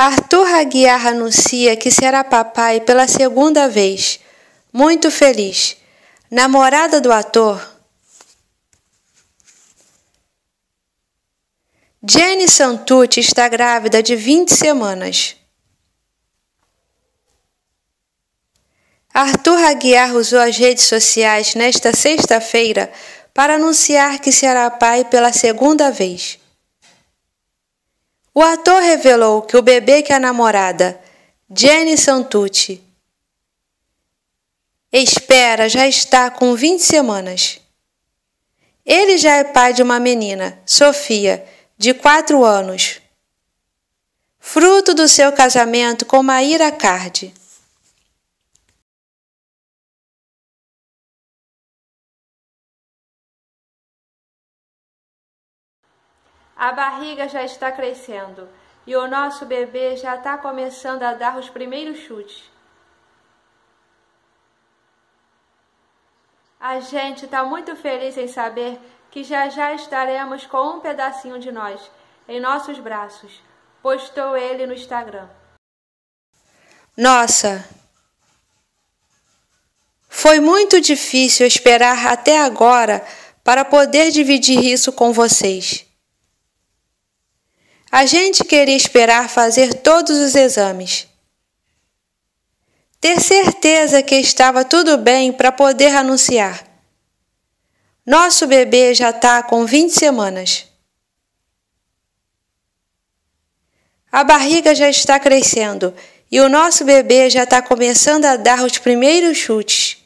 Arthur Aguiar anuncia que será papai pela segunda vez. Muito feliz. Namorada do ator. Jenny Santucci está grávida de 20 semanas. Arthur Aguiar usou as redes sociais nesta sexta-feira para anunciar que será pai pela segunda vez. O ator revelou que o bebê que a namorada, Jenny Santucci, espera já está com 20 semanas. Ele já é pai de uma menina, Sofia, de 4 anos, fruto do seu casamento com Maíra Cardi. A barriga já está crescendo e o nosso bebê já está começando a dar os primeiros chutes. A gente está muito feliz em saber que já já estaremos com um pedacinho de nós em nossos braços, postou ele no Instagram. Nossa! Foi muito difícil esperar até agora para poder dividir isso com vocês. A gente queria esperar fazer todos os exames. Ter certeza que estava tudo bem para poder anunciar. Nosso bebê já está com 20 semanas. A barriga já está crescendo e o nosso bebê já está começando a dar os primeiros chutes.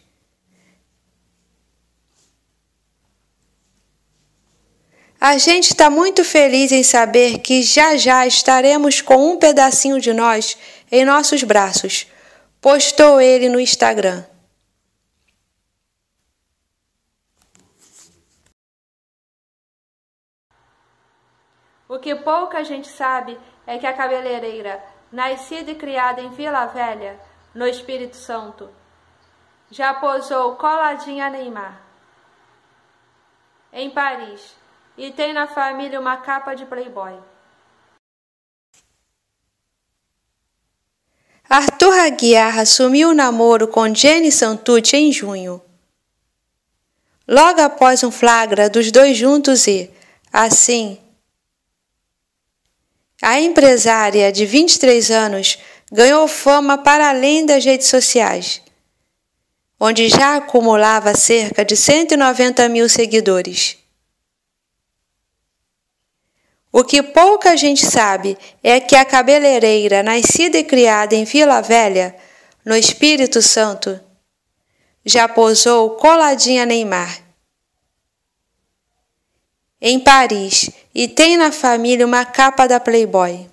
A gente está muito feliz em saber que já já estaremos com um pedacinho de nós em nossos braços, postou ele no Instagram. O que pouca gente sabe é que a cabeleireira, nascida e criada em Vila Velha, no Espírito Santo, já posou coladinha a Neymar. Em Paris, e tem na família uma capa de playboy. Arthur Aguiar assumiu o namoro com Jenny Santucci em junho. Logo após um flagra dos dois juntos e, assim, a empresária de 23 anos ganhou fama para além das redes sociais, onde já acumulava cerca de 190 mil seguidores. O que pouca gente sabe é que a cabeleireira, nascida e criada em Vila Velha, no Espírito Santo, já posou coladinha Neymar. Em Paris, e tem na família uma capa da Playboy.